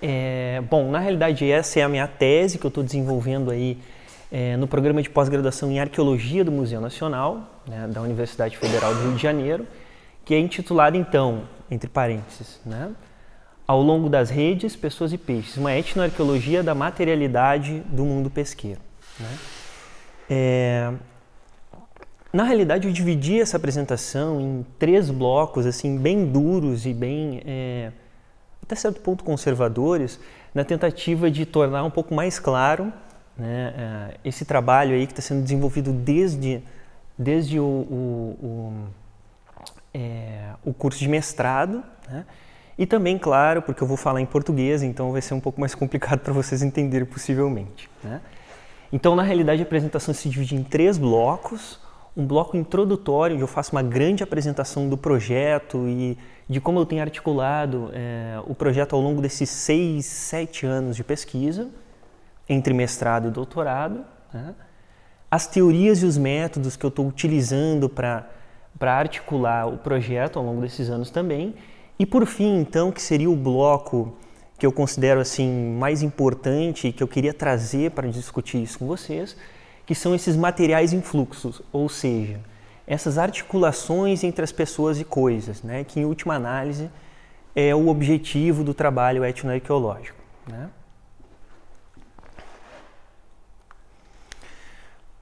É, bom, na realidade essa é a minha tese que eu estou desenvolvendo aí é, no programa de pós-graduação em Arqueologia do Museu Nacional, né, da Universidade Federal do Rio de Janeiro, que é intitulada então, entre parênteses, né, Ao longo das redes, pessoas e peixes, uma etnoarqueologia da materialidade do mundo pesqueiro. Né? É, na realidade, eu dividi essa apresentação em três blocos, assim, bem duros e bem é, até certo ponto conservadores na tentativa de tornar um pouco mais claro né, eh, esse trabalho aí que está sendo desenvolvido desde, desde o, o, o, é, o curso de mestrado né, e também, claro, porque eu vou falar em português, então vai ser um pouco mais complicado para vocês entenderem possivelmente. Né. Então, na realidade, a apresentação se divide em três blocos um bloco introdutório onde eu faço uma grande apresentação do projeto e de como eu tenho articulado é, o projeto ao longo desses seis, sete anos de pesquisa, entre mestrado e doutorado, né? as teorias e os métodos que eu estou utilizando para articular o projeto ao longo desses anos também, e por fim, então, que seria o bloco que eu considero assim mais importante e que eu queria trazer para discutir isso com vocês, que são esses materiais em fluxo, ou seja, essas articulações entre as pessoas e coisas, né, que em última análise é o objetivo do trabalho etnoarqueológico. Né?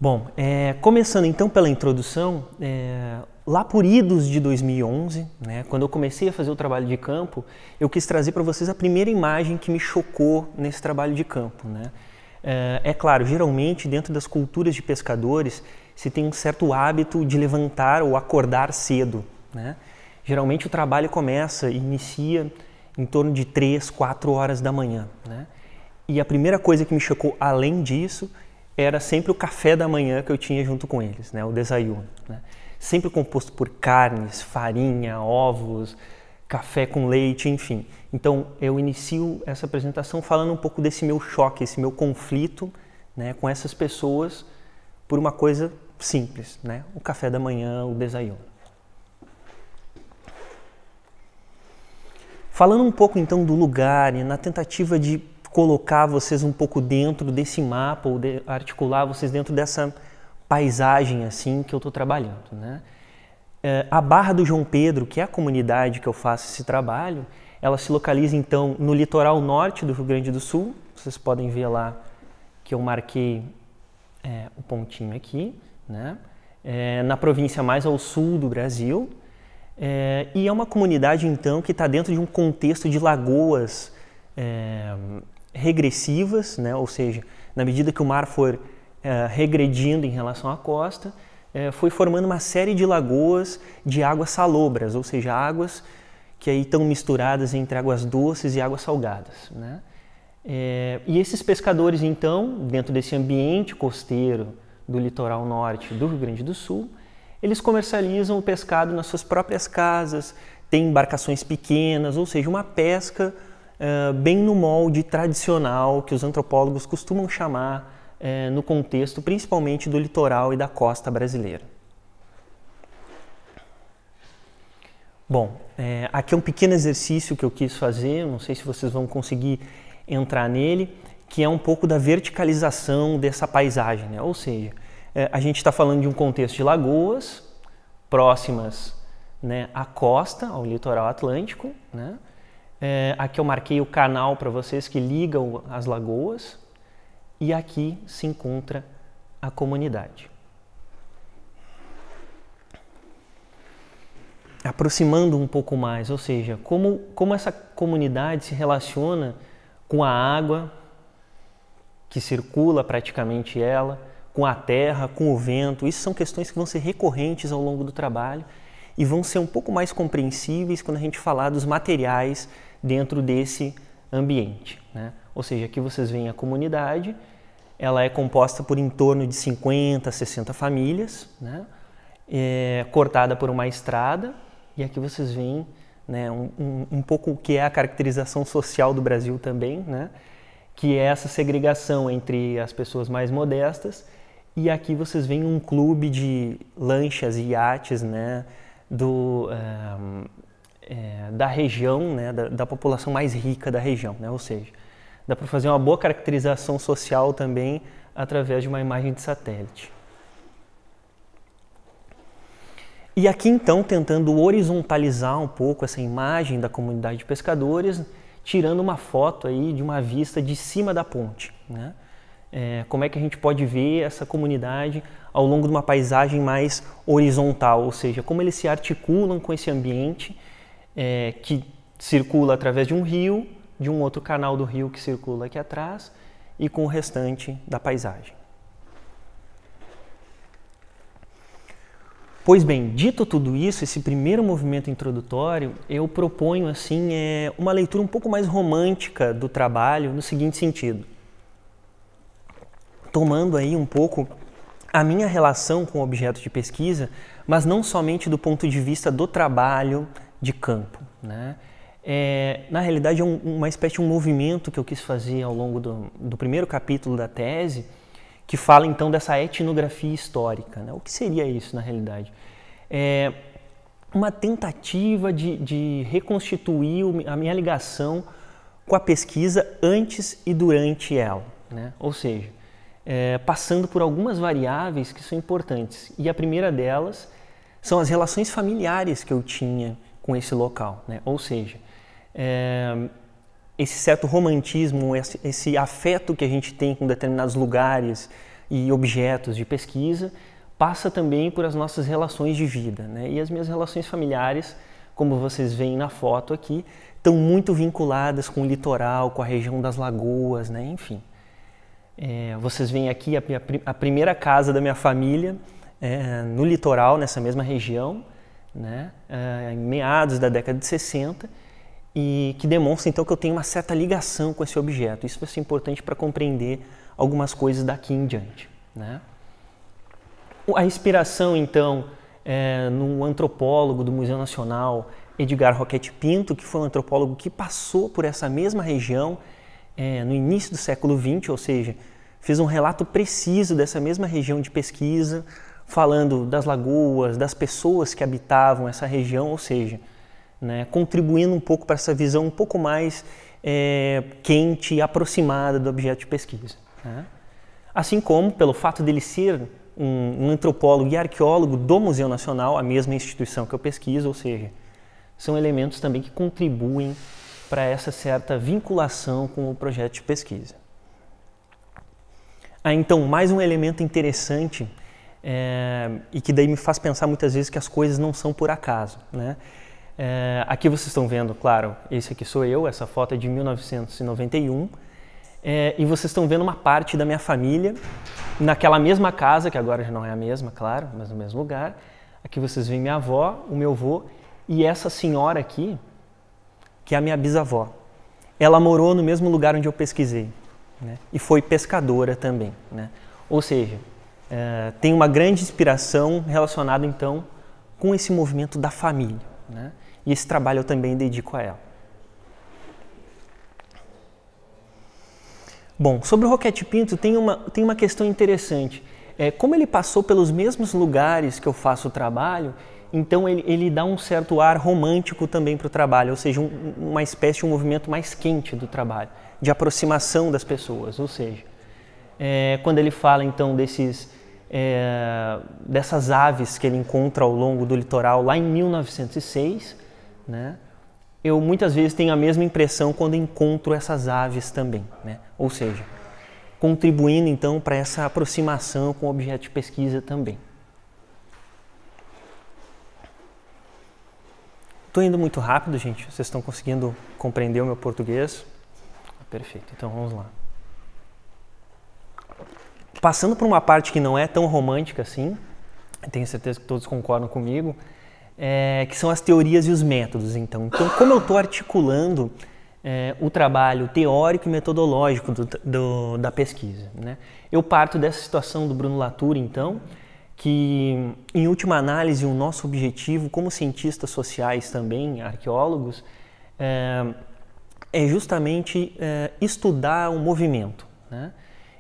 Bom, é, começando então pela introdução, é, lá por idos de 2011, né, quando eu comecei a fazer o trabalho de campo, eu quis trazer para vocês a primeira imagem que me chocou nesse trabalho de campo. Né? É, é claro, geralmente dentro das culturas de pescadores se tem um certo hábito de levantar ou acordar cedo. Né? Geralmente o trabalho começa e inicia em torno de 3, 4 horas da manhã. Né? E a primeira coisa que me chocou além disso era sempre o café da manhã que eu tinha junto com eles, né? o desayuno. Né? Sempre composto por carnes, farinha, ovos, café com leite, enfim. Então, eu inicio essa apresentação falando um pouco desse meu choque, esse meu conflito né, com essas pessoas por uma coisa simples, né? o café da manhã, o desayuno. Falando um pouco então do lugar e na tentativa de colocar vocês um pouco dentro desse mapa ou de articular vocês dentro dessa paisagem assim que eu estou trabalhando, né? É, a Barra do João Pedro, que é a comunidade que eu faço esse trabalho, ela se localiza então no litoral norte do Rio Grande do Sul. Vocês podem ver lá que eu marquei é, o pontinho aqui, né? É, na província mais ao sul do Brasil. É, e é uma comunidade então que está dentro de um contexto de lagoas é, regressivas, né? ou seja, na medida que o mar for é, regredindo em relação à costa, é, foi formando uma série de lagoas de águas salobras, ou seja, águas que aí estão misturadas entre águas doces e águas salgadas. Né? É, e esses pescadores, então, dentro desse ambiente costeiro do litoral norte do Rio Grande do Sul, eles comercializam o pescado nas suas próprias casas, têm embarcações pequenas, ou seja, uma pesca uh, bem no molde tradicional que os antropólogos costumam chamar uh, no contexto principalmente do litoral e da costa brasileira. Bom, é, aqui é um pequeno exercício que eu quis fazer, não sei se vocês vão conseguir entrar nele, que é um pouco da verticalização dessa paisagem, né? ou seja, é, a gente está falando de um contexto de lagoas próximas né, à costa, ao litoral atlântico. Né? É, aqui eu marquei o canal para vocês que liga as lagoas e aqui se encontra a comunidade. aproximando um pouco mais, ou seja, como, como essa comunidade se relaciona com a água que circula praticamente ela, com a terra, com o vento. Isso são questões que vão ser recorrentes ao longo do trabalho e vão ser um pouco mais compreensíveis quando a gente falar dos materiais dentro desse ambiente. Né? Ou seja, aqui vocês veem a comunidade, ela é composta por em torno de 50, 60 famílias, né? é cortada por uma estrada e aqui vocês veem né, um, um, um, pouco o que é a caracterização social do Brasil também, né, que é essa segregação entre as pessoas mais modestas. E aqui vocês veem um clube de lanchas e iates né, do, é, da região, né, da, da, população mais rica da região. Né, ou seja, dá para fazer uma boa caracterização social também através de uma imagem de satélite. E aqui então tentando horizontalizar um pouco essa imagem da comunidade de pescadores, tirando uma foto aí de uma vista de cima da ponte. Né? É, como é que a gente pode ver essa comunidade ao longo de uma paisagem mais horizontal, ou seja, como eles se articulam com esse ambiente é, que circula através de um rio, de um outro canal do rio que circula aqui atrás e com o restante da paisagem. Pois bem, dito tudo isso, esse primeiro movimento introdutório, eu proponho assim é uma leitura um pouco mais romântica do trabalho no seguinte sentido. Tomando aí um pouco a minha relação com o objeto de pesquisa, mas não somente do ponto de vista do trabalho de campo. Né? É, na realidade, é um, uma espécie de um movimento que eu quis fazer ao longo do, do primeiro capítulo da tese, que fala então dessa etnografia histórica. Né? O que seria isso na realidade? É uma tentativa de, de reconstituir a minha ligação com a pesquisa antes e durante ela, né? ou seja, é, passando por algumas variáveis que são importantes. E a primeira delas são as relações familiares que eu tinha com esse local, né? ou seja, é, esse certo romantismo, esse, esse afeto que a gente tem com determinados lugares e objetos de pesquisa, passa também por as nossas relações de vida. Né? E as minhas relações familiares, como vocês veem na foto aqui, estão muito vinculadas com o litoral, com a região das lagoas, né? enfim. É, vocês veem aqui a, a, primeira casa da minha família é, no litoral, nessa mesma região, né? É, em meados da década de 60 e que demonstra então que eu tenho uma certa ligação com esse objeto. Isso vai ser importante para compreender algumas coisas daqui em diante. Né? A inspiração então é, no antropólogo do Museu Nacional Edgar Roquette Pinto, que foi um antropólogo que passou por essa mesma região é, no início do século XX, ou seja, fez um relato preciso dessa mesma região de pesquisa, falando das lagoas, das pessoas que habitavam essa região, ou seja, né, contribuindo um pouco para essa visão um pouco mais é, quente e aproximada do objeto de pesquisa. Né? Assim como, pelo fato dele ser um, um, antropólogo e arqueólogo do Museu Nacional, a mesma instituição que eu pesquiso, ou seja, são elementos também que contribuem para essa certa vinculação com o projeto de pesquisa. Ah, então, mais um elemento interessante é, e que daí me faz pensar muitas vezes que as coisas não são por acaso, né? É, aqui vocês estão vendo, claro, esse aqui sou eu, essa foto é de 1991. É, e vocês estão vendo uma parte da minha família naquela mesma casa, que agora já não é a mesma, claro, mas no mesmo lugar. Aqui vocês veem minha avó, o meu avô e essa senhora aqui, que é a minha bisavó. Ela morou no mesmo lugar onde eu pesquisei né? e foi pescadora também. Né? Ou seja, é, tem uma grande inspiração relacionada então com esse movimento da família. Né? e esse trabalho eu também dedico a ela. Bom, sobre o Roquete Pinto tem uma, tem uma questão interessante. É, como ele passou pelos mesmos lugares que eu faço o trabalho, então ele, ele dá um certo ar romântico também para o trabalho, ou seja, um, uma espécie de um movimento mais quente do trabalho, de aproximação das pessoas. Ou seja, é, quando ele fala então desses, é, dessas aves que ele encontra ao longo do litoral lá em 1906, né? Eu muitas vezes tenho a mesma impressão quando encontro essas aves também, né? Ou seja, contribuindo então para essa aproximação com o objeto de pesquisa também. Estou indo muito rápido, gente. Vocês estão conseguindo compreender o meu português? Perfeito, então vamos lá. Passando por uma parte que não é tão romântica assim, tenho certeza que todos concordam comigo, é, que são as teorias e os métodos. Então, então como eu estou articulando é, o trabalho teórico e metodológico do, do, da pesquisa? Né? Eu parto dessa situação do Bruno Latour, então, que em última análise o nosso objetivo, como cientistas sociais também, arqueólogos, é, é justamente é, estudar o movimento. Né?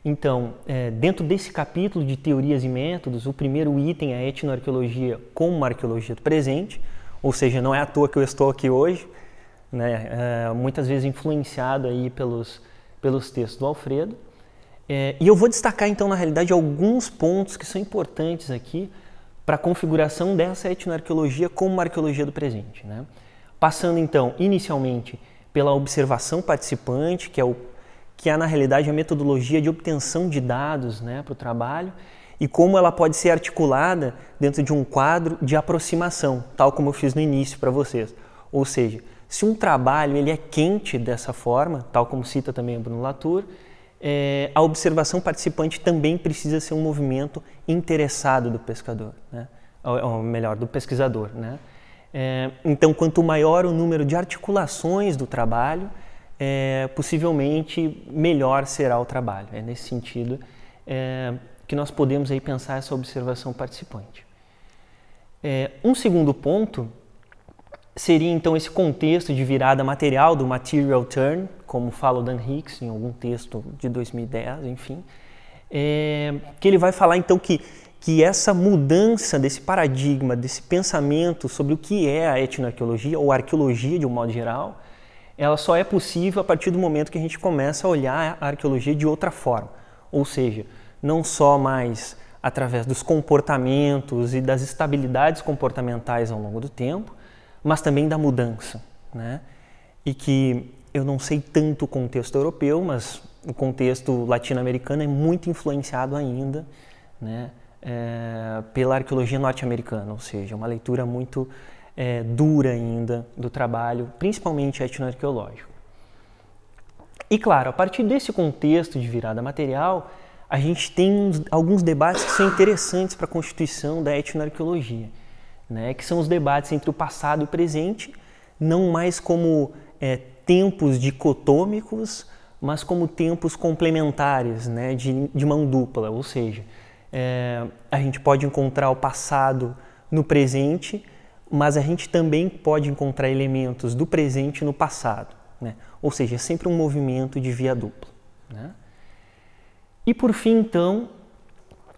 Então, é, dentro desse capítulo de teorias e métodos, o primeiro item é a etnoarqueologia como uma arqueologia do presente, ou seja, não é à toa que eu estou aqui hoje, né? É, muitas vezes influenciado aí pelos, pelos textos do Alfredo. É, e eu vou destacar então, na realidade, alguns pontos que são importantes aqui para a configuração dessa etnoarqueologia como uma arqueologia do presente. Né? Passando então, inicialmente, pela observação participante, que é o que é na realidade a metodologia de obtenção de dados né, para o trabalho e como ela pode ser articulada dentro de um quadro de aproximação, tal como eu fiz no início para vocês. Ou seja, se um trabalho ele é quente dessa forma, tal como cita também o Bruno Latour, é, a observação participante também precisa ser um movimento interessado do pescador, né? ou, ou melhor, do pesquisador. Né? É, então, quanto maior o número de articulações do trabalho, é, possivelmente melhor será o trabalho. É nesse sentido é, que nós podemos aí pensar essa observação participante. É, um segundo ponto seria então esse contexto de virada material do material turn, como fala o Dan Hicks em algum texto de 2010, enfim, é, que ele vai falar então que que essa mudança desse paradigma, desse pensamento sobre o que é a etnoarqueologia ou arqueologia de um modo geral, ela só é possível a partir do momento que a gente começa a olhar a arqueologia de outra forma. Ou seja, não só mais através dos comportamentos e das estabilidades comportamentais ao longo do tempo, mas também da mudança. Né? E que eu não sei tanto o contexto europeu, mas o contexto latino-americano é muito influenciado ainda né? É, pela arqueologia norte-americana, ou seja, é uma leitura muito é, dura ainda do trabalho, principalmente etnoarqueológico. E claro, a partir desse contexto de virada material, a gente tem uns, alguns debates que são interessantes para a constituição da etnoarqueologia, né? que são os debates entre o passado e o presente, não mais como é, tempos dicotômicos, mas como tempos complementares, né? de, de mão dupla, ou seja, é, a gente pode encontrar o passado no presente mas a gente também pode encontrar elementos do presente no passado, né? ou seja, é sempre um movimento de via dupla. Né? E por fim, então,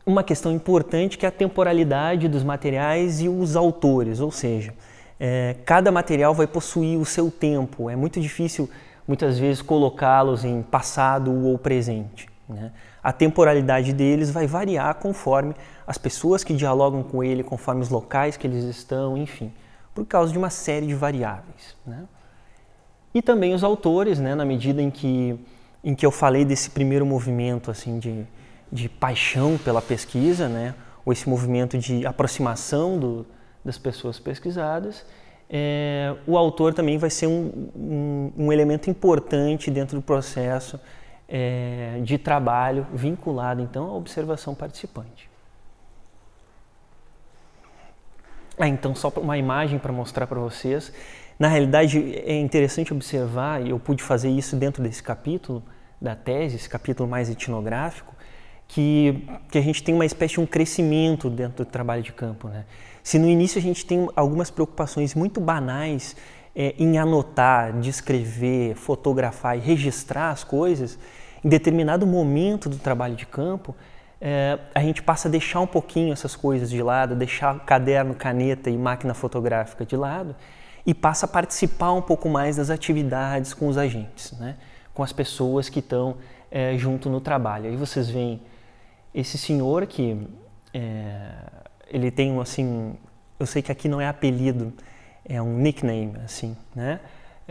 uma questão importante que é a temporalidade dos materiais e os autores, ou seja, é, cada material vai possuir o seu tempo, é muito difícil muitas vezes colocá-los em passado ou presente. Né? A temporalidade deles vai variar conforme as pessoas que dialogam com ele, conforme os locais que eles estão, enfim, por causa de uma série de variáveis. Né? E também os autores, né, na medida em que, em que eu falei desse primeiro movimento assim de, de paixão pela pesquisa, né, ou esse movimento de aproximação do, das pessoas pesquisadas, é, o autor também vai ser um, um, um elemento importante dentro do processo é, de trabalho vinculado então à observação participante. Ah, então só uma imagem para mostrar para vocês. Na realidade, é interessante observar, e eu pude fazer isso dentro desse capítulo da tese, esse capítulo mais etnográfico, que, que a gente tem uma espécie de um crescimento dentro do trabalho de campo. Né? Se no início a gente tem algumas preocupações muito banais é, em anotar, descrever, fotografar e registrar as coisas, em determinado momento do trabalho de campo, é, a gente passa a deixar um pouquinho essas coisas de lado, deixar caderno, caneta e máquina fotográfica de lado e passa a participar um pouco mais das atividades com os agentes, né? com as pessoas que estão é, junto no trabalho. Aí vocês veem esse senhor que é, ele tem um assim, eu sei que aqui não é apelido, é um nickname assim, né?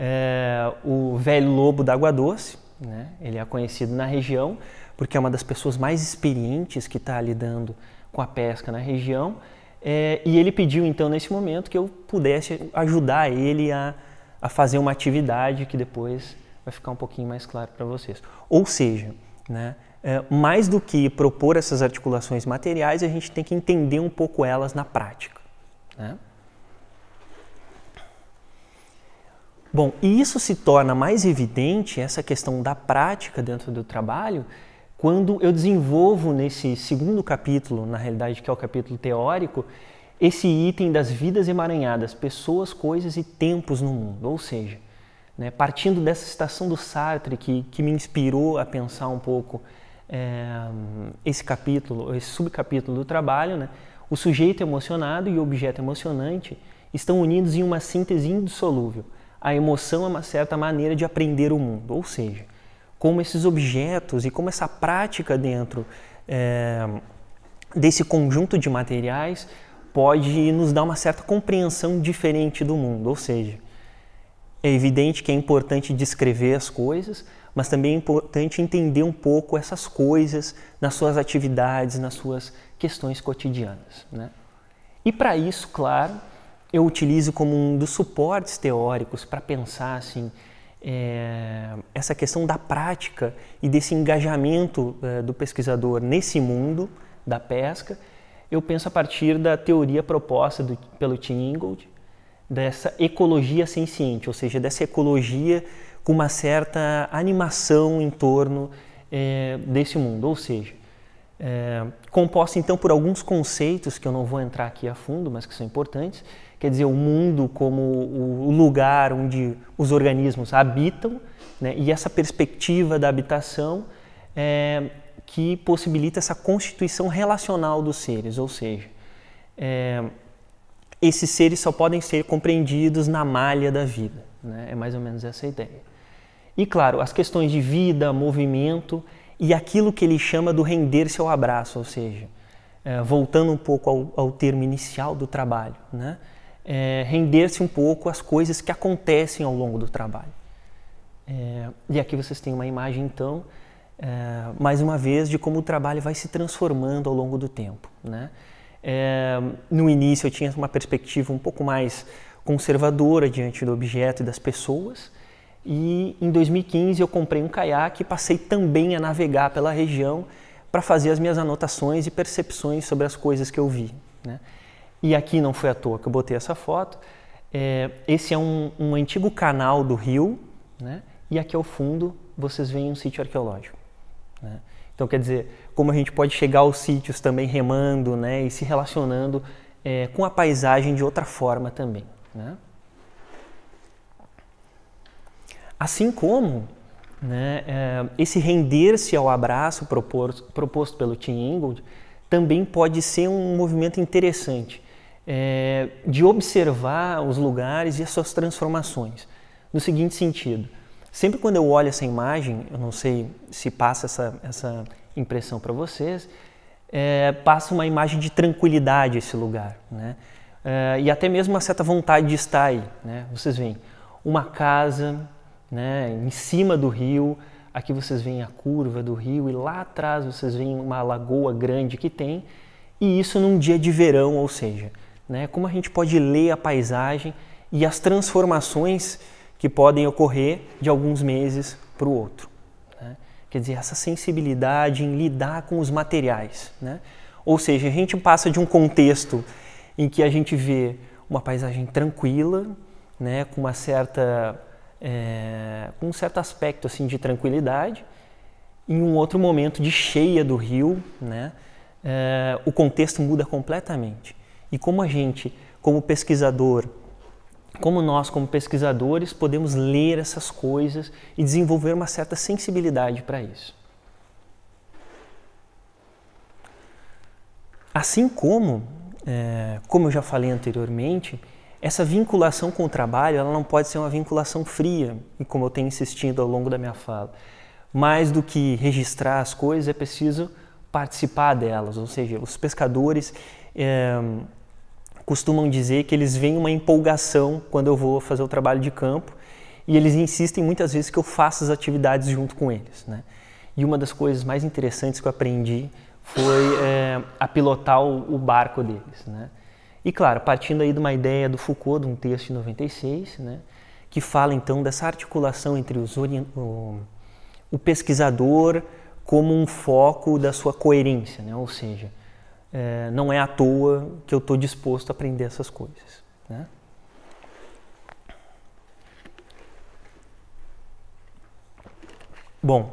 É, o velho lobo da água doce, né? ele é conhecido na região porque é uma das pessoas mais experientes que está lidando com a pesca na região. É, e ele pediu então nesse momento que eu pudesse ajudar ele a, a fazer uma atividade que depois vai ficar um pouquinho mais claro para vocês. Ou seja, né, é, mais do que propor essas articulações materiais, a gente tem que entender um pouco elas na prática. Né? Bom, e isso se torna mais evidente, essa questão da prática dentro do trabalho, quando eu desenvolvo nesse segundo capítulo, na realidade que é o capítulo teórico, esse item das vidas emaranhadas, pessoas, coisas e tempos no mundo. Ou seja, né, partindo dessa citação do Sartre que, que me inspirou a pensar um pouco é, esse capítulo, esse subcapítulo do trabalho, né, o sujeito emocionado e o objeto emocionante estão unidos em uma síntese indissolúvel. A emoção é uma certa maneira de aprender o mundo, ou seja, como esses objetos e como essa prática dentro é, desse conjunto de materiais pode nos dar uma certa compreensão diferente do mundo. Ou seja, é evidente que é importante descrever as coisas, mas também é importante entender um pouco essas coisas nas suas atividades, nas suas questões cotidianas. Né? E para isso, claro, eu utilizo como um dos suportes teóricos para pensar assim, é, essa questão da prática e desse engajamento é, do pesquisador nesse mundo da pesca, eu penso a partir da teoria proposta do, pelo Tim Ingold, dessa ecologia senciente, ou seja, dessa ecologia com uma certa animação em torno é, desse mundo, ou seja, é, composta então por alguns conceitos que eu não vou entrar aqui a fundo, mas que são importantes, quer dizer, o mundo como o lugar onde os organismos habitam, né? e essa perspectiva da habitação é, que possibilita essa constituição relacional dos seres, ou seja, é, esses seres só podem ser compreendidos na malha da vida. Né? É mais ou menos essa a ideia. E claro, as questões de vida, movimento e aquilo que ele chama do render-se ao abraço, ou seja, é, voltando um pouco ao, ao termo inicial do trabalho, né? é, render-se um pouco às coisas que acontecem ao longo do trabalho. É, e aqui vocês têm uma imagem, então, é, mais uma vez, de como o trabalho vai se transformando ao longo do tempo. Né? É, no início eu tinha uma perspectiva um pouco mais conservadora diante do objeto e das pessoas, e em 2015 eu comprei um caiaque e passei também a navegar pela região para fazer as minhas anotações e percepções sobre as coisas que eu vi. Né? E aqui não foi à toa que eu botei essa foto. É, esse é um, um, antigo canal do rio, né? E aqui ao fundo vocês veem um sítio arqueológico. Né? Então quer dizer, como a gente pode chegar aos sítios também remando, né? E se relacionando é, com a paisagem de outra forma também, né? Assim como né, é, esse render-se ao abraço proposto pelo Tim Ingold também pode ser um movimento interessante é, de observar os lugares e as suas transformações. No seguinte sentido, sempre quando eu olho essa imagem, eu não sei se passa essa, essa impressão para vocês, é, passa uma imagem de tranquilidade esse lugar, né? É, e até mesmo uma certa vontade de estar aí, né? Vocês veem uma casa, né? Em cima do rio, aqui vocês veem a curva do rio e lá atrás vocês veem uma lagoa grande que tem e isso num dia de verão, ou seja, né? Como a gente pode ler a paisagem e as transformações que podem ocorrer de alguns meses para o outro. Né? Quer dizer, essa sensibilidade em lidar com os materiais. Né? Ou seja, a gente passa de um contexto em que a gente vê uma paisagem tranquila, né, com uma certa é, com um certo aspecto assim de tranquilidade, em um outro momento de cheia do rio, né, é, o contexto muda completamente. E como a gente, como pesquisador, como nós, como pesquisadores, podemos ler essas coisas e desenvolver uma certa sensibilidade para isso. Assim como, é, como eu já falei anteriormente, essa vinculação com o trabalho ela não pode ser uma vinculação fria, e como eu tenho insistido ao longo da minha fala. Mais do que registrar as coisas, é preciso participar delas, ou seja, os pescadores. É, costumam dizer que eles veem uma empolgação quando eu vou fazer o trabalho de campo e eles insistem muitas vezes que eu faça as atividades junto com eles. Né? E uma das coisas mais interessantes que eu aprendi foi é, a pilotar o, o, barco deles. Né? E claro, partindo aí de uma ideia do Foucault, de um texto de 96, né, que fala então dessa articulação entre os, o, o pesquisador como um foco da sua coerência, né? ou seja, é, não é à toa que eu estou disposto a aprender essas coisas. Né? Bom,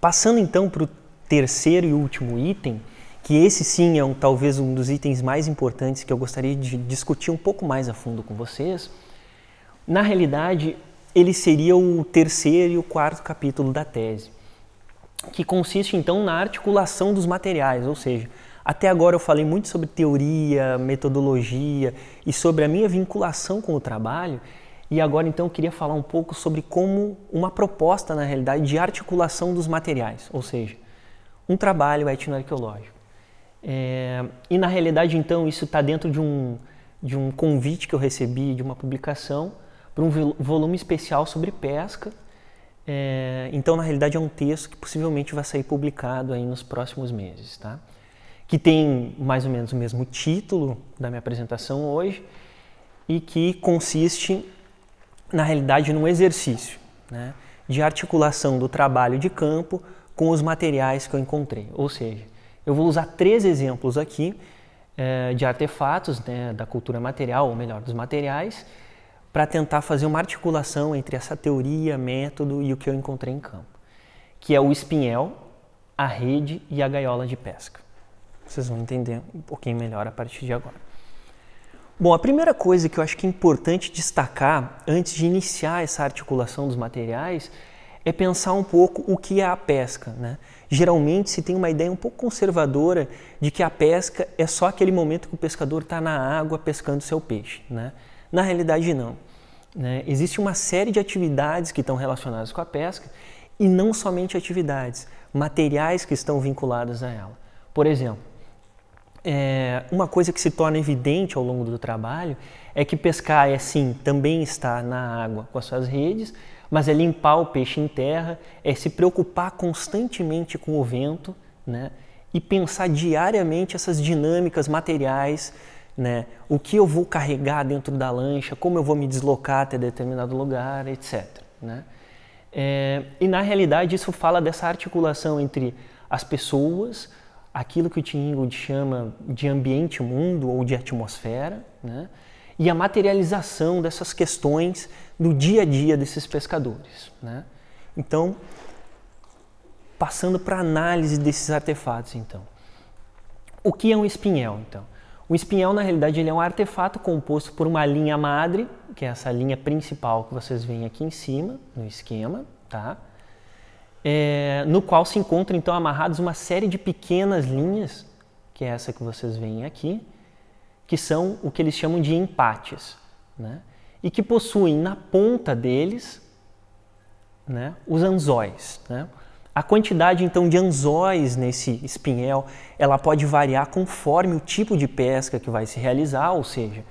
passando então para o terceiro e último item, que esse sim é um, talvez um dos itens mais importantes que eu gostaria de discutir um pouco mais a fundo com vocês. Na realidade, ele seria o terceiro e o quarto capítulo da tese, que consiste então na articulação dos materiais, ou seja, até agora eu falei muito sobre teoria, metodologia e sobre a minha vinculação com o trabalho. E agora então eu queria falar um pouco sobre como uma proposta, na realidade, de articulação dos materiais, ou seja, um trabalho etnoarqueológico. É, e na realidade então isso está dentro de um, de um convite que eu recebi de uma publicação para um volume especial sobre pesca. É, então na realidade é um texto que possivelmente vai sair publicado aí nos próximos meses, tá? que tem mais ou menos o mesmo título da minha apresentação hoje e que consiste, na realidade, num exercício né, de articulação do trabalho de campo com os materiais que eu encontrei. Ou seja, eu vou usar três exemplos aqui eh, de artefatos né, da cultura material, ou melhor, dos materiais, para tentar fazer uma articulação entre essa teoria, método e o que eu encontrei em campo, que é o espinhel, a rede e a gaiola de pesca. Vocês vão entender um pouquinho melhor a partir de agora. Bom, a primeira coisa que eu acho que é importante destacar antes de iniciar essa articulação dos materiais é pensar um pouco o que é a pesca. Né? Geralmente se tem uma ideia um pouco conservadora de que a pesca é só aquele momento que o pescador está na água pescando seu peixe. Né? Na realidade, não. Né? Existe uma série de atividades que estão relacionadas com a pesca e não somente atividades, materiais que estão vinculados a ela. Por exemplo, é, uma coisa que se torna evidente ao longo do trabalho é que pescar é sim também estar na água com as suas redes, mas é limpar o peixe em terra, é se preocupar constantemente com o vento, né? E pensar diariamente essas dinâmicas materiais, né? O que eu vou carregar dentro da lancha, como eu vou me deslocar até determinado lugar, etc. Né? É, e na realidade isso fala dessa articulação entre as pessoas, aquilo que o Tim Ingold chama de ambiente mundo ou de atmosfera, né? e a materialização dessas questões do dia a dia desses pescadores. Né? Então, passando para a análise desses artefatos, então. O que é um espinhel, então? O espinhel, na realidade, ele é um artefato composto por uma linha madre, que é essa linha principal que vocês veem aqui em cima, no esquema, tá? é, no qual se encontram então amarrados uma série de pequenas linhas, que é essa que vocês veem aqui, que são o que eles chamam de empates, né? e que possuem na ponta deles né, os anzóis. Né? A quantidade então de anzóis nesse espinhel ela pode variar conforme o tipo de pesca que vai se realizar, ou seja,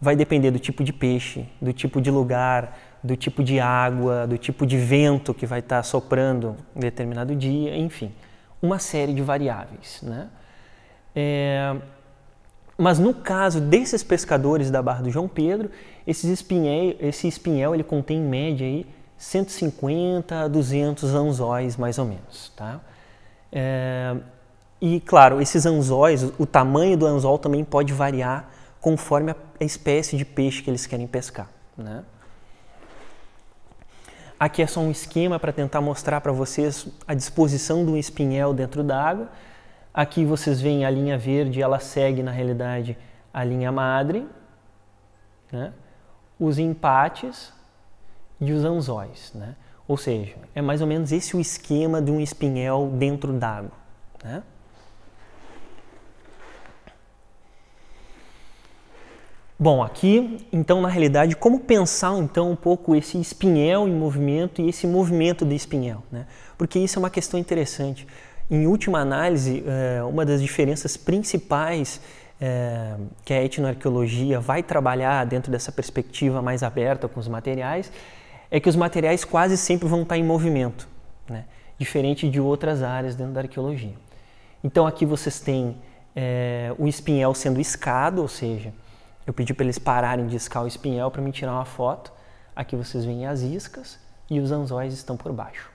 vai depender do tipo de peixe, do tipo de lugar, do tipo de água, do tipo de vento que vai estar soprando em determinado dia, enfim, uma série de variáveis. Né? É, mas no caso desses pescadores da Barra do João Pedro, esses espinhel, esse espinhel ele contém em média aí 150 a 200 anzóis, mais ou menos. Tá? É, e claro, esses anzóis, o tamanho do anzol também pode variar conforme a espécie de peixe que eles querem pescar. Né? Aqui é só um esquema para tentar mostrar para vocês a disposição do espinhel dentro da água. Aqui vocês veem a linha verde, ela segue na realidade a linha madre, né? os empates e os anzóis. Né? Ou seja, é mais ou menos esse o esquema de um espinhel dentro d'água. Né? Bom, aqui, então, na realidade, como pensar, então, um pouco esse espinhel em movimento e esse movimento de espinhel, né? Porque isso é uma questão interessante. Em última análise, eh, uma das diferenças principais eh, que a etnoarqueologia vai trabalhar dentro dessa perspectiva mais aberta com os materiais é que os materiais quase sempre vão estar em movimento, né? diferente de outras áreas dentro da arqueologia. Então, aqui vocês têm eh, o espinhel sendo escado, ou seja, eu pedi para eles pararem de escar o espinhel para me tirar uma foto. Aqui vocês veem as iscas e os anzóis estão por baixo.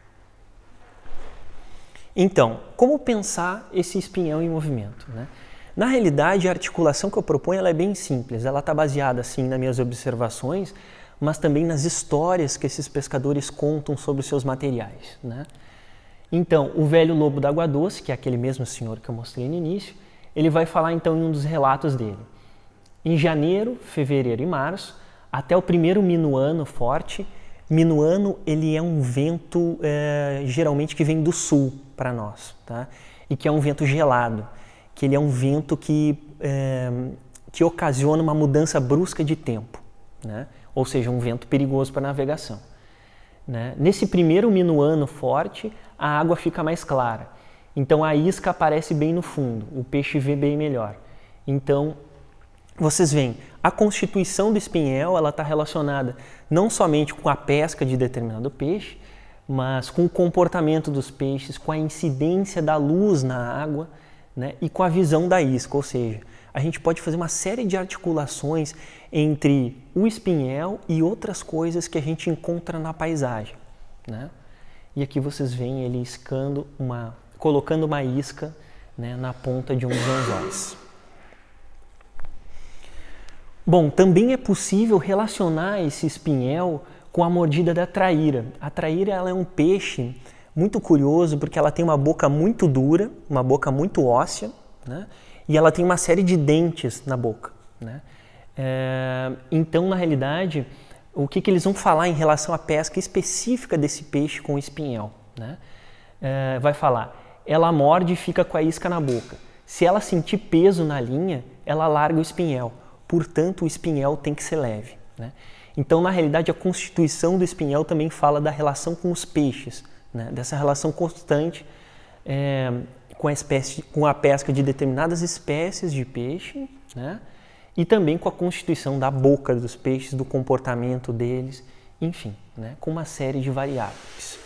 Então, como pensar esse espinhel em movimento? Né? Na realidade, a articulação que eu proponho é bem simples. Ela está baseada, sim, nas minhas observações, mas também nas histórias que esses pescadores contam sobre os seus materiais. Né? Então, o velho lobo da água doce, que é aquele mesmo senhor que eu mostrei no início, ele vai falar então em um dos relatos dele em janeiro, fevereiro e março, até o primeiro minuano forte. Minuano ele é um vento é, geralmente que vem do sul para nós, tá? E que é um vento gelado, que ele é um vento que é, que ocasiona uma mudança brusca de tempo, né? Ou seja, um vento perigoso para navegação. Né? Nesse primeiro minuano forte, a água fica mais clara, então a isca aparece bem no fundo, o peixe vê bem melhor. Então vocês veem, a constituição do espinhel ela está relacionada não somente com a pesca de determinado peixe, mas com o comportamento dos peixes, com a incidência da luz na água né, e com a visão da isca. Ou seja, a gente pode fazer uma série de articulações entre o espinhel e outras coisas que a gente encontra na paisagem. Né? E aqui vocês veem ele escando uma, colocando uma isca né, na ponta de dos anzóis. Bom, também é possível relacionar esse espinhel com a mordida da traíra. A traíra ela é um peixe muito curioso porque ela tem uma boca muito dura, uma boca muito óssea, né? e ela tem uma série de dentes na boca. Né? É, então, na realidade, o que, que, eles vão falar em relação à pesca específica desse peixe com espinhel? Né? É, vai falar, ela morde e fica com a isca na boca. Se ela sentir peso na linha, ela larga o espinhel portanto o espinhel tem que ser leve. Né? Então, na realidade, a constituição do espinhel também fala da relação com os peixes, né? dessa relação constante é, com, a espécie, com a pesca de determinadas espécies de peixe né? e também com a constituição da boca dos peixes, do comportamento deles, enfim, né? com uma série de variáveis.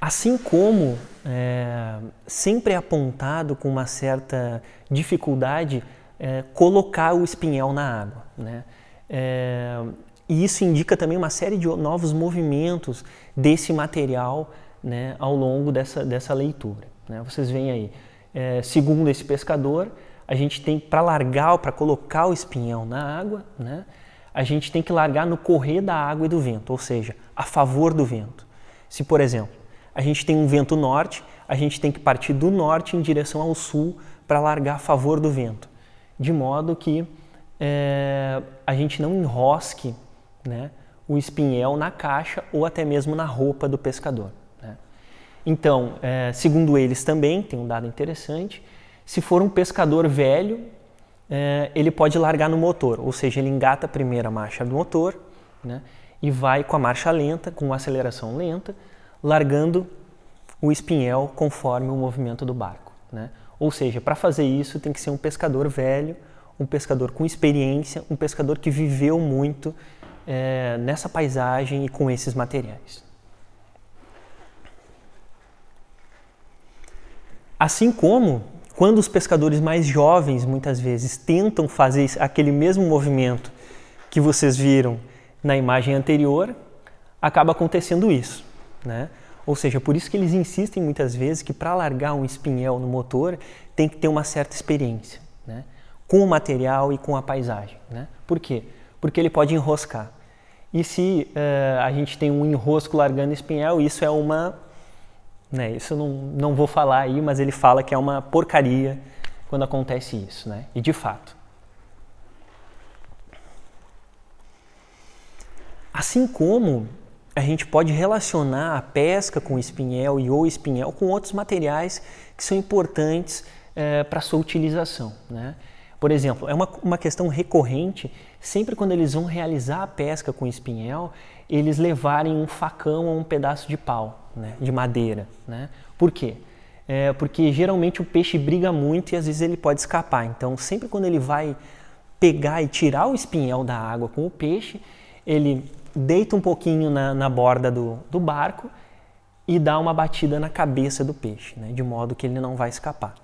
Assim como é, sempre é apontado com uma certa dificuldade é, colocar o espinhel na água. Né? É, e isso indica também uma série de novos movimentos desse material né, ao longo dessa, dessa leitura. Né? Vocês veem aí, é, segundo esse pescador, a gente tem para largar, para colocar o espinhão na água, né, a gente tem que largar no correr da água e do vento, ou seja, a favor do vento. Se, por exemplo, a gente tem um vento norte, a gente tem que partir do norte em direção ao sul para largar a favor do vento, de modo que é, a gente não enrosque né, o espinhel na caixa ou até mesmo na roupa do pescador. Né? Então, é, segundo eles também, tem um dado interessante, se for um pescador velho, é, ele pode largar no motor, ou seja, ele engata a primeira marcha do motor né, e vai com a marcha lenta, com a aceleração lenta, largando o espinhel conforme o movimento do barco. Né? Ou seja, para fazer isso tem que ser um pescador velho, um pescador com experiência, um pescador que viveu muito é, nessa paisagem e com esses materiais. Assim como quando os pescadores mais jovens muitas vezes tentam fazer aquele mesmo movimento que vocês viram na imagem anterior, acaba acontecendo isso né? Ou seja, por isso que eles insistem muitas vezes que para largar um espinhel no motor tem que ter uma certa experiência, né? Com o material e com a paisagem, né? Por quê? Porque ele pode enroscar. E se uh, a gente tem um enrosco largando espinhel, isso é uma... Né, isso não, não vou falar aí, mas ele fala que é uma porcaria quando acontece isso, né? E de fato. Assim como a gente pode relacionar a pesca com espinhel e o espinhel com outros materiais que são importantes é, eh, para sua utilização. Né? Por exemplo, é uma, uma questão recorrente, sempre quando eles vão realizar a pesca com espinhel, eles levarem um facão ou um pedaço de pau, né? de madeira. Né? Por quê? É, porque geralmente o peixe briga muito e às vezes ele pode escapar. Então, sempre quando ele vai pegar e tirar o espinhel da água com o peixe, ele deita um pouquinho na, na borda do, do, barco e dá uma batida na cabeça do peixe, né, de modo que ele não vai escapar.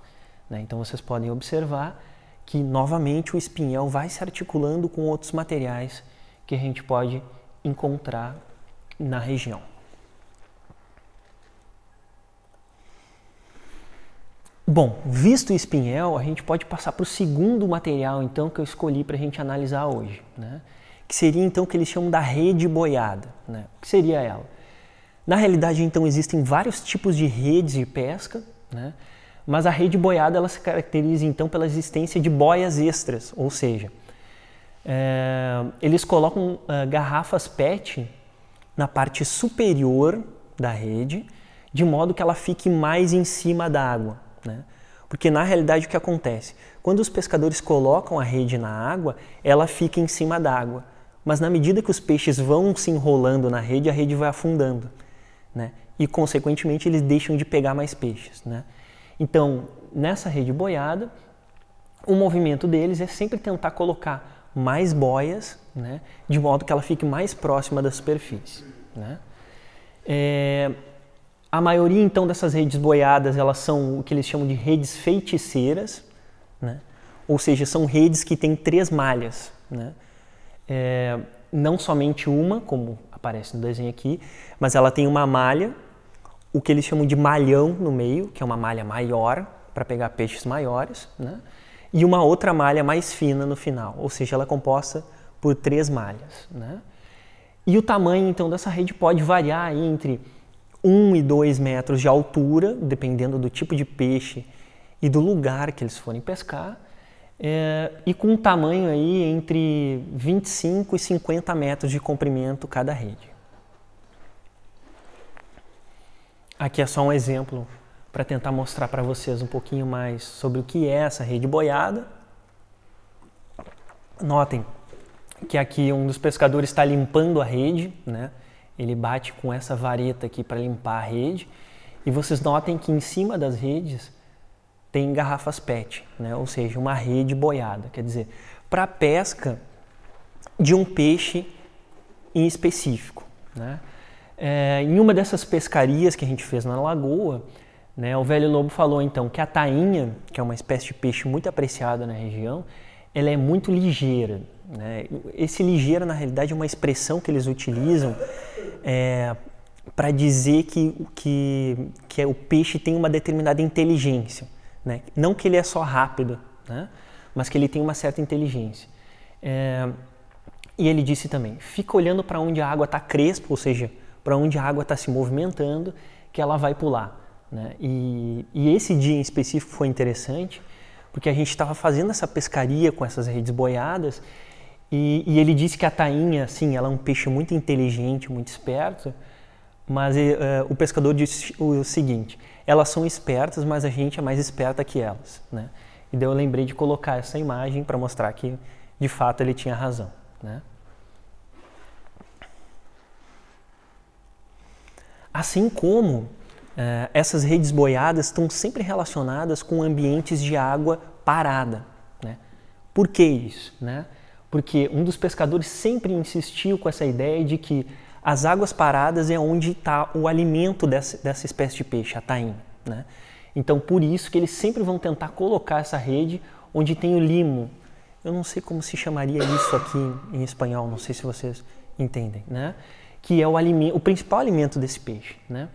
Né? Então vocês podem observar que novamente o espinhel vai se articulando com outros materiais que a gente pode encontrar na região. Bom, visto o espinhel, a gente pode passar para o segundo material então que eu escolhi para a gente analisar hoje. Né? que seria então o que eles chamam da rede boiada. Né? O que seria ela? Na realidade, então, existem vários tipos de redes de pesca, né? mas a rede boiada ela se caracteriza então pela existência de boias extras, ou seja, é, eles colocam é, garrafas PET na parte superior da rede, de modo que ela fique mais em cima da água. Né? Porque na realidade o que acontece? Quando os pescadores colocam a rede na água, ela fica em cima da água mas na medida que os peixes vão se enrolando na rede, a rede vai afundando, né? E consequentemente eles deixam de pegar mais peixes, né? Então, nessa rede boiada, o movimento deles é sempre tentar colocar mais boias, né? De modo que ela fique mais próxima da superfície, né? É... A maioria então dessas redes boiadas, elas são o que eles chamam de redes feiticeiras, né? Ou seja, são redes que têm três malhas, né? é, não somente uma, como aparece no desenho aqui, mas ela tem uma malha, o que eles chamam de malhão no meio, que é uma malha maior para pegar peixes maiores, né? e uma outra malha mais fina no final, ou seja, ela é composta por três malhas. Né? E o tamanho então dessa rede pode variar entre 1 e 2 metros de altura, dependendo do tipo de peixe e do lugar que eles forem pescar, é, e com um tamanho aí entre 25 e 50 metros de comprimento cada rede. Aqui é só um exemplo para tentar mostrar para vocês um pouquinho mais sobre o que é essa rede boiada. Notem que aqui um dos pescadores está limpando a rede, né? Ele bate com essa vareta aqui para limpar a rede. E vocês notem que em cima das redes tem garrafas PET, né? ou seja, uma rede boiada, quer dizer, para pesca de um peixe em específico. Né? É, em uma dessas pescarias que a gente fez na lagoa, né, o velho lobo falou então que a tainha, que é uma espécie de peixe muito apreciada na região, ela é muito ligeira. Né? Esse ligeira, na realidade, é uma expressão que eles utilizam é, para dizer que, que, que é, o peixe tem uma determinada inteligência. Né? Não que ele é só rápido, né? mas que ele tem uma certa inteligência. É... E ele disse também: fica olhando para onde a água está crespa, ou seja, para onde a água está se movimentando, que ela vai pular. Né? E, e, esse dia em específico foi interessante, porque a gente estava fazendo essa pescaria com essas redes boiadas, e, e ele disse que a tainha, assim, ela é um peixe muito inteligente, muito esperto, mas uh, o pescador disse o seguinte: elas são espertas, mas a gente é mais esperta que elas, né? E daí eu lembrei de colocar essa imagem para mostrar que de fato ele tinha razão, né? Assim como uh, essas redes boiadas estão sempre relacionadas com ambientes de água parada, né? Por que isso, né? Porque um dos pescadores sempre insistiu com essa ideia de que as águas paradas é onde está o alimento dessa, dessa espécie de peixe, a tainha. Né? Então, por isso que eles sempre vão tentar colocar essa rede onde tem o limo. Eu não sei como se chamaria isso aqui em espanhol, não sei se vocês entendem, né? Que é o, alimento, o principal alimento desse peixe, né?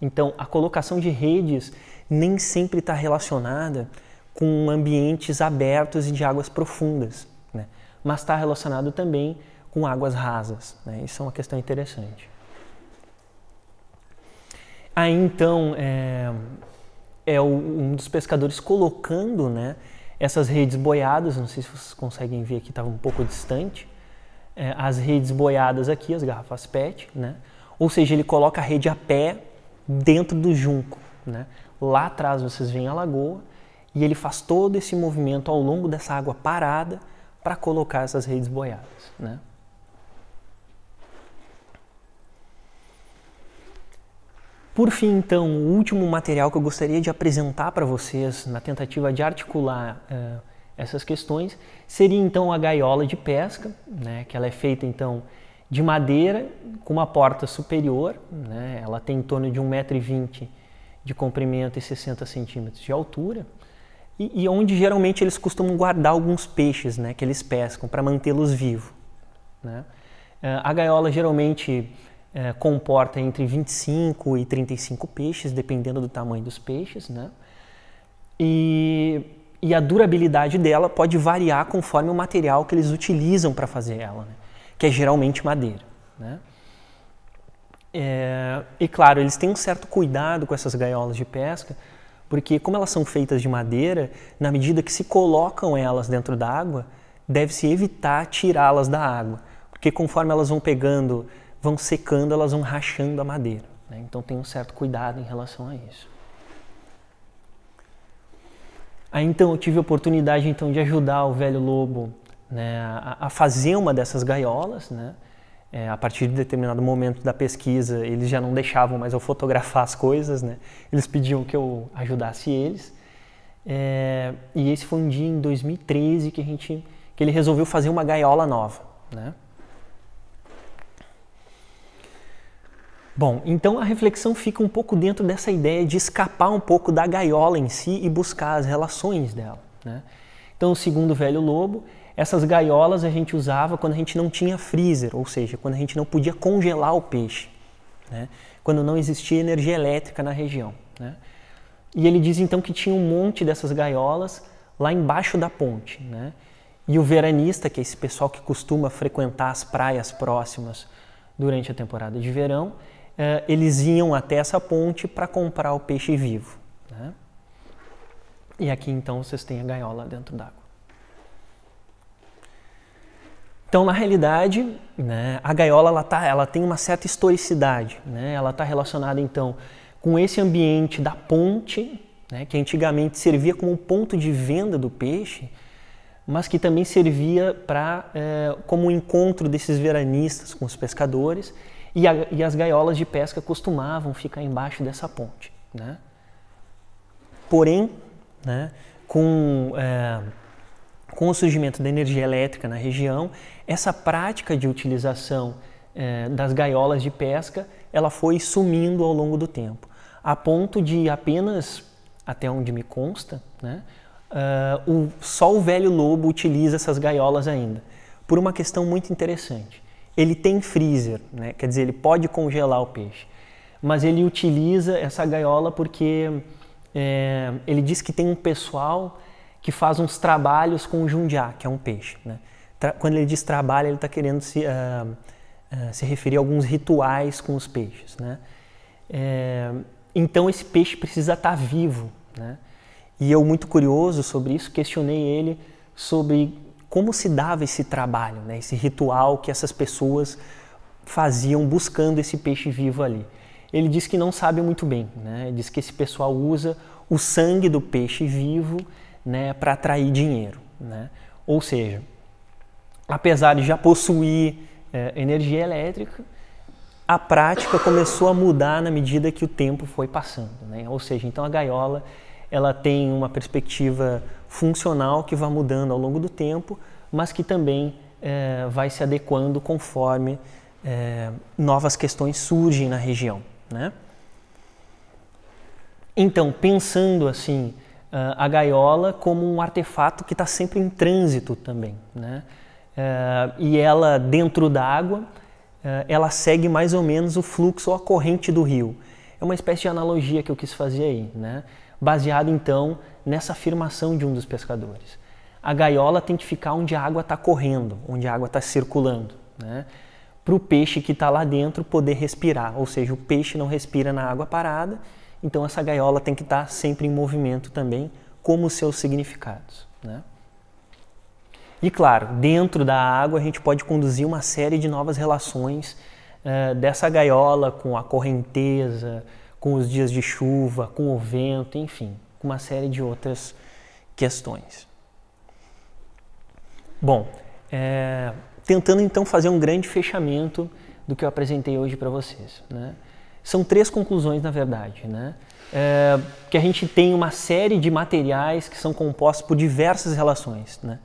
Então, a colocação de redes nem sempre está relacionada com ambientes abertos e de águas profundas, né? Mas está relacionado também com águas rasas. Né? Isso é uma questão interessante. Aí então é, é um dos pescadores colocando né, essas redes boiadas, não sei se vocês conseguem ver aqui, estava um pouco distante, é, as redes boiadas aqui, as garrafas PET, né? ou seja, ele coloca a rede a pé dentro do junco. Né? Lá atrás vocês veem a lagoa e ele faz todo esse movimento ao longo dessa água parada para colocar essas redes boiadas. Né? Por fim, então, o último material que eu gostaria de apresentar para vocês na tentativa de articular uh, essas questões seria então a gaiola de pesca, né, que ela é feita então de madeira com uma porta superior, né, ela tem em torno de 1,20m de comprimento e 60 centímetros de altura, e, e, onde geralmente eles costumam guardar alguns peixes né, que eles pescam para mantê-los vivos. Né. Uh, a gaiola geralmente é, comporta entre 25 e 35 peixes, dependendo do tamanho dos peixes, né? E, e a durabilidade dela pode variar conforme o material que eles utilizam para fazer ela, né? que é geralmente madeira, né? É, e claro, eles têm um certo cuidado com essas gaiolas de pesca, porque como elas são feitas de madeira, na medida que se colocam elas dentro da água, deve-se evitar tirá-las da água, porque conforme elas vão pegando vão secando, elas vão rachando a madeira. Né? Então tem um certo cuidado em relação a isso. Aí então eu tive a oportunidade então de ajudar o velho lobo né, a, fazer uma dessas gaiolas, né? É, a partir de determinado momento da pesquisa, eles já não deixavam mais eu fotografar as coisas, né? Eles pediam que eu ajudasse eles. É, e esse foi um dia em 2013 que a gente que ele resolveu fazer uma gaiola nova, né? Bom, então a reflexão fica um pouco dentro dessa ideia de escapar um pouco da gaiola em si e buscar as relações dela. Né? Então, segundo o velho lobo, essas gaiolas a gente usava quando a gente não tinha freezer, ou seja, quando a gente não podia congelar o peixe, né? quando não existia energia elétrica na região. Né? E ele diz então que tinha um monte dessas gaiolas lá embaixo da ponte. Né? E o veranista, que é esse pessoal que costuma frequentar as praias próximas durante a temporada de verão, eh, eles iam até essa ponte para comprar o peixe vivo. Né? E aqui então vocês têm a gaiola dentro d'água. Então, na realidade, né, a gaiola ela, tá, ela tem uma certa historicidade. Né? Ela está relacionada então com esse ambiente da ponte, né, que antigamente servia como ponto de venda do peixe, mas que também servia para é, eh, como um encontro desses veranistas com os pescadores e, a, e as gaiolas de pesca costumavam ficar embaixo dessa ponte. Né? Porém, né, com, é, com o surgimento da energia elétrica na região, essa prática de utilização é, das gaiolas de pesca ela foi sumindo ao longo do tempo, a ponto de apenas, até onde me consta, né, uh, o, só o velho lobo utiliza essas gaiolas ainda, por uma questão muito interessante ele tem freezer, né? quer dizer, ele pode congelar o peixe, mas ele utiliza essa gaiola porque é, ele diz que tem um pessoal que faz uns trabalhos com o jundiá, que é um peixe. Né? Quando ele diz trabalho, ele está querendo se, uh, uh, se referir a alguns rituais com os peixes. Né? É, então esse peixe precisa estar tá vivo. Né? E eu, muito curioso sobre isso, questionei ele sobre como se dava esse trabalho, né? esse ritual que essas pessoas faziam buscando esse peixe vivo ali. Ele diz que não sabe muito bem, né? diz que esse pessoal usa o sangue do peixe vivo né, para atrair dinheiro. Né? Ou seja, apesar de já possuir é, energia elétrica, a prática começou a mudar na medida que o tempo foi passando. Né? Ou seja, então a gaiola ela tem uma perspectiva funcional que vai mudando ao longo do tempo, mas que também é, vai se adequando conforme é, novas questões surgem na região. Né? Então, pensando assim, eh, a gaiola como um artefato que está sempre em trânsito também. Né? E ela, dentro d'água, ela segue mais ou menos o fluxo ou a corrente do rio. É uma espécie de analogia que eu quis fazer aí, né? baseado então nessa afirmação de um dos pescadores. A gaiola tem que ficar onde a água está correndo, onde a água está circulando, né? para o peixe que está lá dentro poder respirar, ou seja, o peixe não respira na água parada, então essa gaiola tem que estar tá sempre em movimento também, como seus significados. Né? E claro, dentro da água a gente pode conduzir uma série de novas relações uh, dessa gaiola com a correnteza, com os dias de chuva, com o vento, enfim com uma série de outras questões. Bom, é, tentando então fazer um grande fechamento do que eu apresentei hoje para vocês. Né? São três conclusões, na verdade. Né? É, que a gente tem uma série de materiais que são compostos por diversas relações. Né?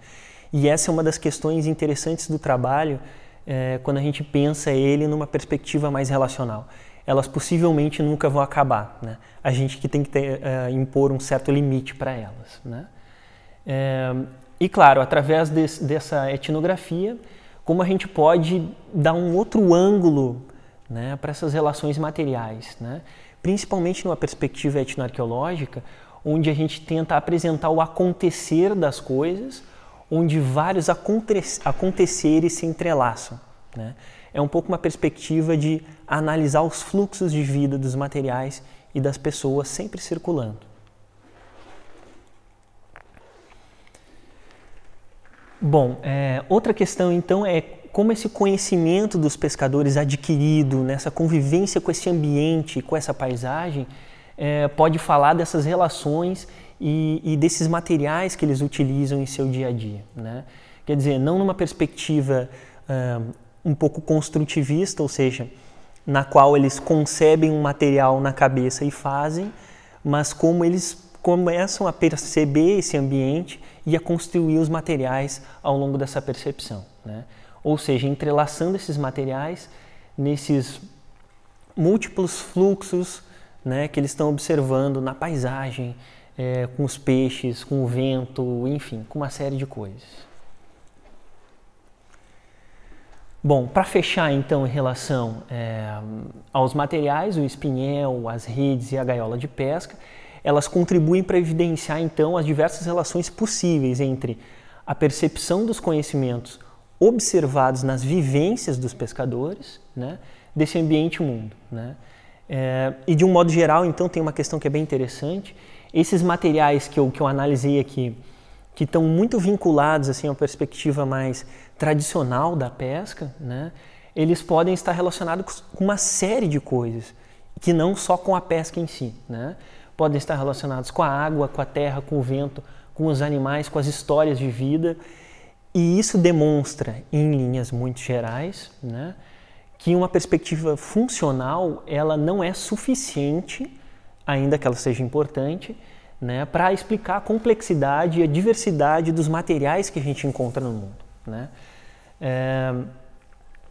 E essa é uma das questões interessantes do trabalho é, quando a gente pensa ele numa perspectiva mais relacional elas possivelmente nunca vão acabar. Né? A gente que tem que ter, uh, impor um certo limite para elas. Né? É, e claro, através de, dessa etnografia, como a gente pode dar um outro ângulo né, para essas relações materiais, né? principalmente numa perspectiva etnoarqueológica, onde a gente tenta apresentar o acontecer das coisas, onde vários aconte aconteceres se entrelaçam. Né? é um pouco uma perspectiva de analisar os fluxos de vida dos materiais e das pessoas sempre circulando. Bom, é, outra questão então é como esse conhecimento dos pescadores adquirido nessa convivência com esse ambiente, com essa paisagem, é, pode falar dessas relações e, e, desses materiais que eles utilizam em seu dia a dia. Né? Quer dizer, não numa perspectiva um pouco construtivista, ou seja, na qual eles concebem um material na cabeça e fazem, mas como eles começam a perceber esse ambiente e a construir os materiais ao longo dessa percepção. Né? Ou seja, entrelaçando esses materiais nesses múltiplos fluxos né, que eles estão observando na paisagem, é, com os peixes, com o vento, enfim, com uma série de coisas. Bom, para fechar então em relação é, aos materiais, o espinhel, as redes e a gaiola de pesca, elas contribuem para evidenciar então as diversas relações possíveis entre a percepção dos conhecimentos observados nas vivências dos pescadores, né, desse ambiente mundo, né? É, e de um modo geral, então, tem uma questão que é bem interessante. Esses materiais que eu, que eu analisei aqui, que estão muito vinculados assim a uma perspectiva mais tradicional da pesca, né? Eles podem estar relacionados com uma série de coisas, que não só com a pesca em si, né? Podem estar relacionados com a água, com a terra, com o vento, com os animais, com as histórias de vida. E isso demonstra, em linhas muito gerais, né, que uma perspectiva funcional ela não é suficiente, ainda que ela seja importante, né, para explicar a complexidade e a diversidade dos materiais que a gente encontra no mundo. Né? É,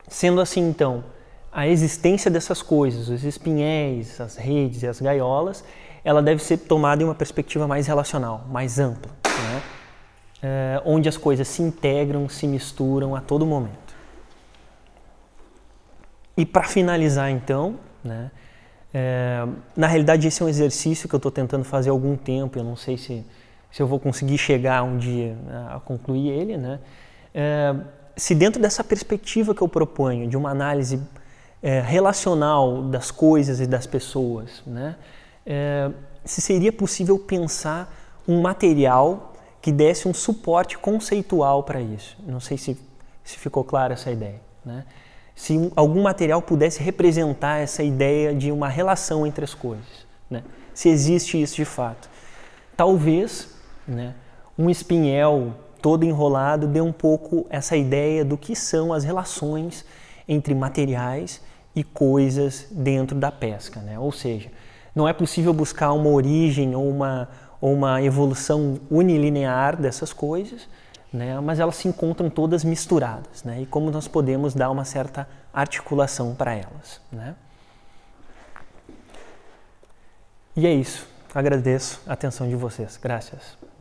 sendo assim, então, a existência dessas coisas, os espinhéis, as redes e as gaiolas, ela deve ser tomada em uma perspectiva mais relacional, mais ampla, né? é, onde as coisas se integram, se misturam a todo momento. E para finalizar, então, né, é, na realidade, esse é um exercício que eu estou tentando fazer há algum tempo. Eu não sei se, se eu vou conseguir chegar um dia né, a concluir ele, né? É, se dentro dessa perspectiva que eu proponho de uma análise é, relacional das coisas e das pessoas, né? É, se seria possível pensar um material que desse um suporte conceitual para isso. Não sei se, se ficou clara essa ideia, né? se algum material pudesse representar essa ideia de uma relação entre as coisas, né? se existe isso de fato. Talvez né, um espinhel todo enrolado dê um pouco essa ideia do que são as relações entre materiais e coisas dentro da pesca. Né? Ou seja, não é possível buscar uma origem ou uma, ou uma evolução unilinear dessas coisas, né? mas elas se encontram todas misturadas né? e como nós podemos dar uma certa articulação para elas. Né? E é isso. Agradeço a atenção de vocês. Graças.